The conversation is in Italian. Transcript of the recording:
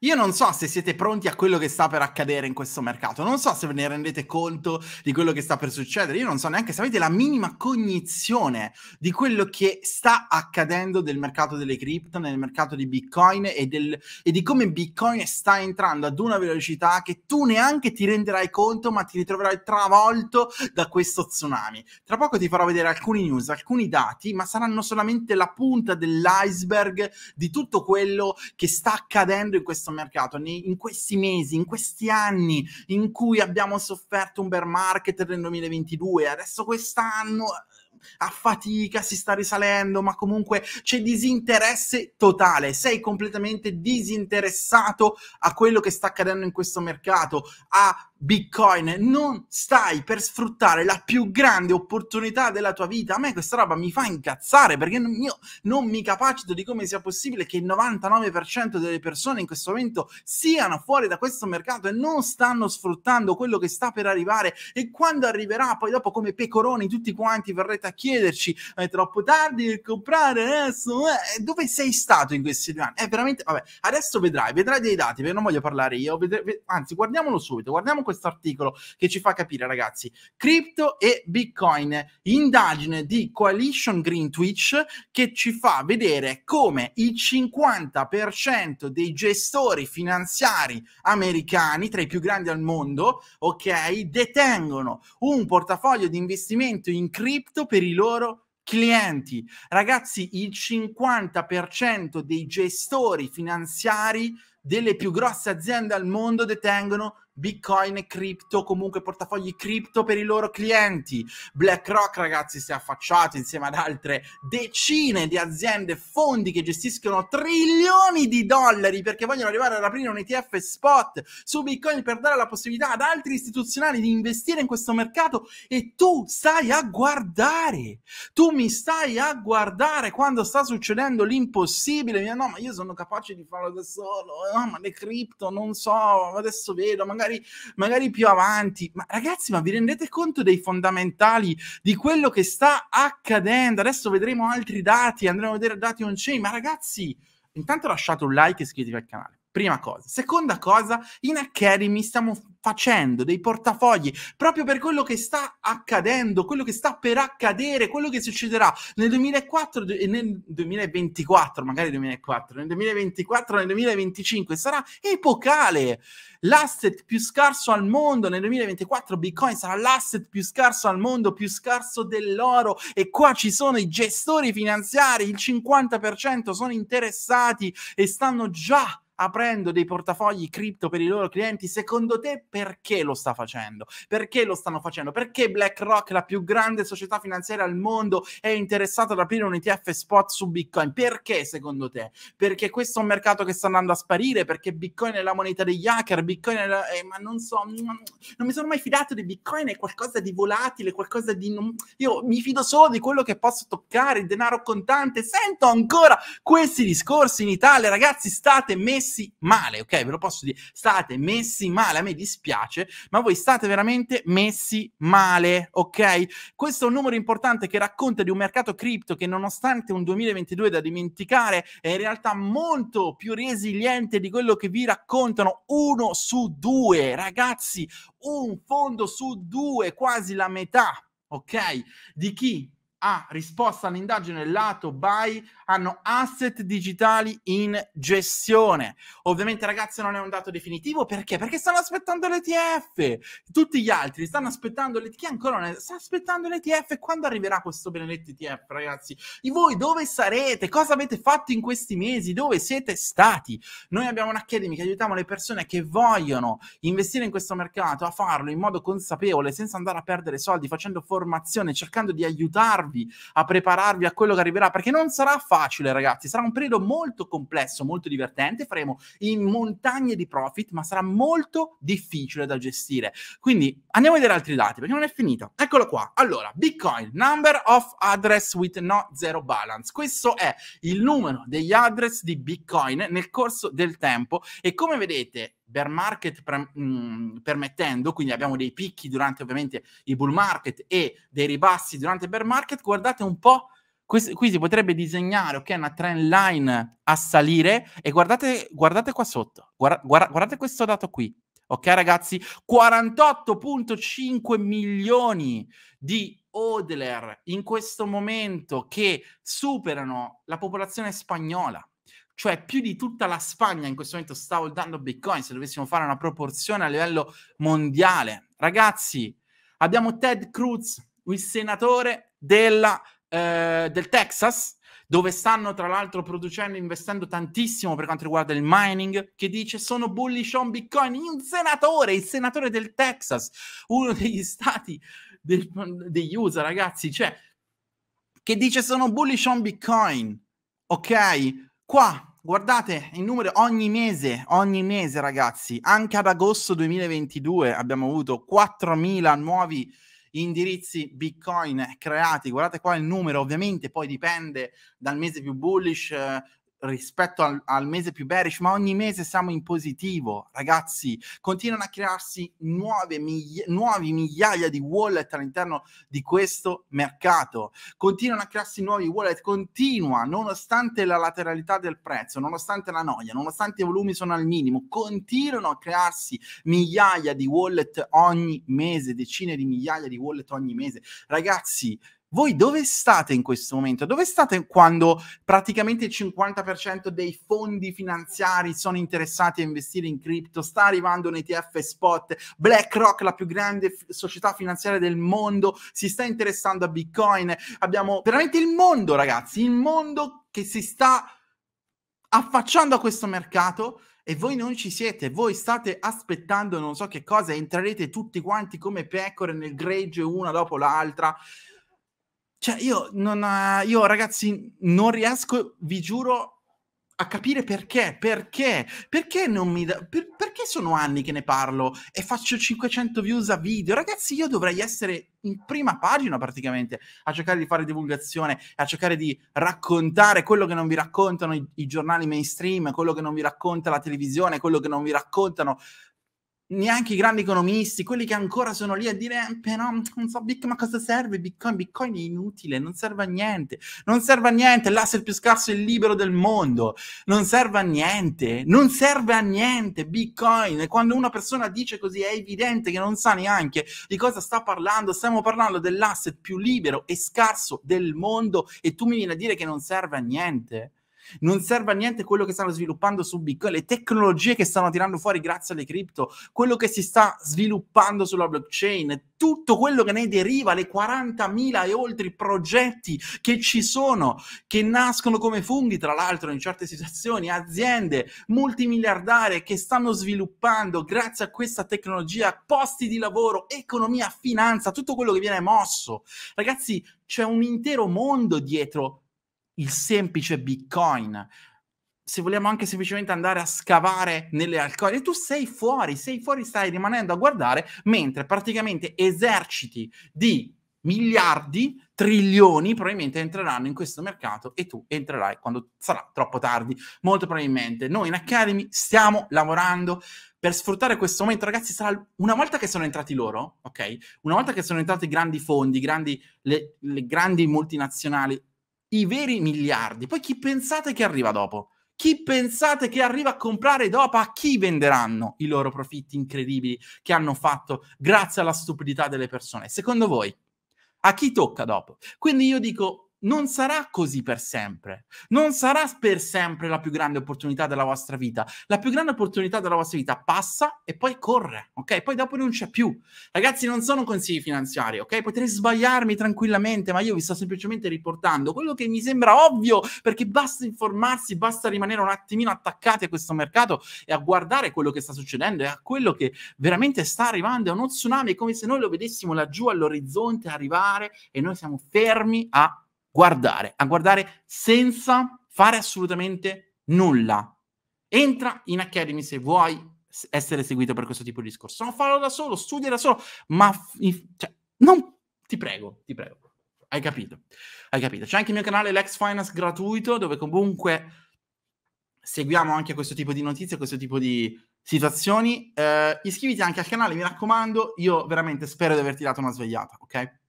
Io non so se siete pronti a quello che sta per accadere in questo mercato, non so se ve ne rendete conto di quello che sta per succedere, io non so neanche se avete la minima cognizione di quello che sta accadendo nel mercato delle cripto, nel mercato di Bitcoin e, del, e di come Bitcoin sta entrando ad una velocità che tu neanche ti renderai conto, ma ti ritroverai travolto da questo tsunami. Tra poco ti farò vedere alcuni news, alcuni dati, ma saranno solamente la punta dell'iceberg di tutto quello che sta accadendo in questo questo mercato, in questi mesi, in questi anni in cui abbiamo sofferto un bear market nel 2022, adesso quest'anno eh, a fatica si sta risalendo, ma comunque c'è disinteresse totale, sei completamente disinteressato a quello che sta accadendo in questo mercato, a Bitcoin, non stai per sfruttare la più grande opportunità della tua vita. A me questa roba mi fa incazzare perché io non mi capacito di come sia possibile che il 99% delle persone in questo momento siano fuori da questo mercato e non stanno sfruttando quello che sta per arrivare. E quando arriverà, poi dopo come pecoroni tutti quanti verrete a chiederci è troppo tardi per comprare adesso? Eh, dove sei stato in questi due anni? È eh, veramente, vabbè, adesso vedrai, vedrai dei dati, non voglio parlare io, vedrai, anzi guardiamolo subito, guardiamo questo questo articolo che ci fa capire, ragazzi, cripto e Bitcoin, indagine di Coalition Green Twitch che ci fa vedere come il 50% dei gestori finanziari americani, tra i più grandi al mondo, ok, detengono un portafoglio di investimento in cripto per i loro clienti. Ragazzi, il 50% dei gestori finanziari delle più grosse aziende al mondo detengono Bitcoin, e cripto, comunque portafogli cripto per i loro clienti. BlackRock, ragazzi, si è affacciato insieme ad altre decine di aziende, fondi che gestiscono trilioni di dollari perché vogliono arrivare ad aprire un ETF spot su Bitcoin per dare la possibilità ad altri istituzionali di investire in questo mercato e tu stai a guardare. Tu mi stai a guardare quando sta succedendo l'impossibile. No, ma io sono capace di farlo da solo. Eh, no, ma le cripto non so, adesso vedo, magari magari, magari più avanti. Ma ragazzi, ma vi rendete conto dei fondamentali di quello che sta accadendo? Adesso vedremo altri dati, andremo a vedere dati on-chain, ma ragazzi, intanto lasciate un like e iscrivetevi al canale. Prima cosa. Seconda cosa, in Academy stiamo facendo dei portafogli proprio per quello che sta accadendo, quello che sta per accadere, quello che succederà nel 2004 e nel 2024, magari 2004, nel 2024, nel 2025 sarà epocale. L'asset più scarso al mondo nel 2024 Bitcoin sarà l'asset più scarso al mondo, più scarso dell'oro e qua ci sono i gestori finanziari, il 50% sono interessati e stanno già aprendo dei portafogli cripto per i loro clienti, secondo te perché lo sta facendo? Perché lo stanno facendo? Perché BlackRock, la più grande società finanziaria al mondo, è interessata ad aprire un ETF spot su Bitcoin? Perché secondo te? Perché questo è un mercato che sta andando a sparire? Perché Bitcoin è la moneta degli hacker? Bitcoin è la... Eh, ma non so, mm, mm, non, mi sono mai fidato di Bitcoin, è qualcosa di volatile, qualcosa di... Non... Io mi fido solo di quello che posso toccare, il denaro contante. Sento ancora questi discorsi in Italia, ragazzi, state messi messi male, ok? Ve lo posso dire, state messi male, a me dispiace, ma voi state veramente messi male, ok? Questo è un numero importante che racconta di un mercato cripto che nonostante un 2022 da dimenticare è in realtà molto più resiliente di quello che vi raccontano uno su due, ragazzi, un fondo su due, quasi la metà, ok? Di chi ha risposta all'indagine lato buy hanno asset digitali in gestione. Ovviamente ragazzi non è un dato definitivo perché? Perché stanno aspettando l'ETF. Tutti gli altri stanno aspettando l'ETF, chi ancora non è, sta aspettando l'ETF quando arriverà questo benedetto ETF, ragazzi. E voi dove sarete? Cosa avete fatto in questi mesi? Dove siete stati? Noi abbiamo un'Academy che aiutiamo le persone che vogliono investire in questo mercato a farlo in modo consapevole, senza andare a perdere soldi, facendo formazione, cercando di aiutarvi prepararvi, a prepararvi a quello che arriverà, perché non sarà facile, ragazzi. Sarà un periodo molto complesso, molto divertente. Faremo in montagne di profit, ma sarà molto difficile da gestire. Quindi andiamo a vedere altri dati, perché non è finito. Eccolo qua. Allora, Bitcoin, number of address with no zero balance. Questo è il numero degli address di Bitcoin nel corso del tempo e come vedete bear market pre- mh, mhmm, permettendo, quindi abbiamo dei picchi durante ovviamente i bull market e dei ribassi durante il bear market, guardate un po', quest- qui si potrebbe disegnare ok, una trend line a salire e guardate, guardate qua sotto, guarda, guarda, guardate questo dato qui, ok ragazzi? 48.5 milioni di odler in questo momento che superano la popolazione spagnola cioè più di tutta la Spagna in questo momento sta holdando Bitcoin, se dovessimo fare una proporzione a livello mondiale. Ragazzi, abbiamo Ted Cruz, il senatore della, eh, del Texas, dove stanno tra l'altro producendo, investendo tantissimo per quanto riguarda il mining, che dice sono bullish on Bitcoin, un senatore, il senatore del Texas, uno degli stati del, degli USA, ragazzi, cioè, che dice sono bullish on Bitcoin, ok? Qua guardate il numero ogni mese, ogni mese ragazzi, anche ad agosto 2022 abbiamo avuto 4.000 nuovi indirizzi Bitcoin creati, guardate qua il numero, ovviamente poi dipende dal mese più bullish, eh, rispetto al, al, mese più bearish, ma ogni mese siamo in positivo. Ragazzi, continuano a crearsi nuove miglia- nuovi migliaia di wallet all'interno di questo mercato. Continuano a crearsi nuovi wallet, continua, nonostante la lateralità del prezzo, nonostante la noia, nonostante i volumi sono al minimo, continuano a crearsi migliaia di wallet ogni mese, decine di migliaia di wallet ogni mese. Ragazzi, voi dove state in questo momento? Dove state quando praticamente il 50% dei fondi finanziari sono interessati a investire in cripto? Sta arrivando un ETF spot, BlackRock, la più grande società finanziaria del mondo, si sta interessando a Bitcoin. Abbiamo veramente il mondo, ragazzi, il mondo che si sta affacciando a questo mercato e voi non ci siete, voi state aspettando non so che cosa, entrerete tutti quanti come pecore nel greggio una dopo l'altra. Cioè, io, non, eh, io ragazzi non riesco, vi giuro, a capire perché, perché, perché non mi da, per, perché sono anni che ne parlo e faccio 500 views a video. Ragazzi, io dovrei essere in prima pagina praticamente a cercare di fare divulgazione, a cercare di raccontare quello che non vi raccontano i, i giornali mainstream, quello che non vi racconta la televisione, quello che non vi raccontano neanche i grandi economisti, quelli che ancora sono lì a dire però eh, non so Bitcoin, ma cosa serve Bitcoin? Bitcoin è inutile, non serve a niente, non serve a niente, l'asset più scarso e libero del mondo, non serve a niente, non serve a niente Bitcoin. E quando una persona dice così è evidente che non sa neanche di cosa sta parlando, stiamo parlando dell'asset più libero e scarso del mondo e tu mi vieni a dire che non serve a niente? Non serve a niente quello che stanno sviluppando su Bitcoin, le tecnologie che stanno tirando fuori grazie alle cripto, quello che si sta sviluppando sulla blockchain, tutto quello che ne deriva, le 40.000 e oltre progetti che ci sono, che nascono come funghi, tra l'altro, in certe situazioni, aziende multimiliardarie che stanno sviluppando grazie a questa tecnologia posti di lavoro, economia, finanza, tutto quello che viene mosso. Ragazzi, c'è un intero mondo dietro il semplice Bitcoin, se vogliamo anche semplicemente andare a scavare nelle alcoliche, tu sei fuori, sei fuori, stai rimanendo a guardare, mentre praticamente eserciti di miliardi, trilioni probabilmente entreranno in questo mercato e tu entrerai quando sarà troppo tardi, molto probabilmente. Noi in Academy stiamo lavorando per sfruttare questo momento, ragazzi, sarà una volta che sono entrati loro, ok? Una volta che sono entrati grandi fondi, grandi, le, le grandi multinazionali, i veri miliardi. Poi chi pensate che arriva dopo? Chi pensate che arriva a comprare dopo? A chi venderanno i loro profitti incredibili che hanno fatto grazie alla stupidità delle persone? Secondo voi? A chi tocca dopo? Quindi io dico, non sarà così per sempre. Non sarà per sempre la più grande opportunità della vostra vita. La più grande opportunità della vostra vita passa e poi corre, ok? Poi dopo non c'è più. Ragazzi, non sono consigli finanziari, ok? Potrei sbagliarmi tranquillamente, ma io vi sto semplicemente riportando quello che mi sembra ovvio, perché basta informarsi, basta rimanere un attimino attaccati a questo mercato e a guardare quello che sta succedendo e a quello che veramente sta arrivando. È uno tsunami, è come se noi lo vedessimo laggiù all'orizzonte arrivare e noi siamo fermi a guardare, a guardare senza fare assolutamente nulla. Entra in Academy se vuoi essere seguito per questo tipo di discorso. Non fallo da solo, studia da solo, ma cioè, non ti prego, ti prego. Hai capito? Hai capito? C'è anche il mio canale Lex Finance gratuito dove comunque seguiamo anche questo tipo di notizie, questo tipo di situazioni. Eh, iscriviti anche al canale, mi raccomando, io veramente spero di averti dato una svegliata, ok?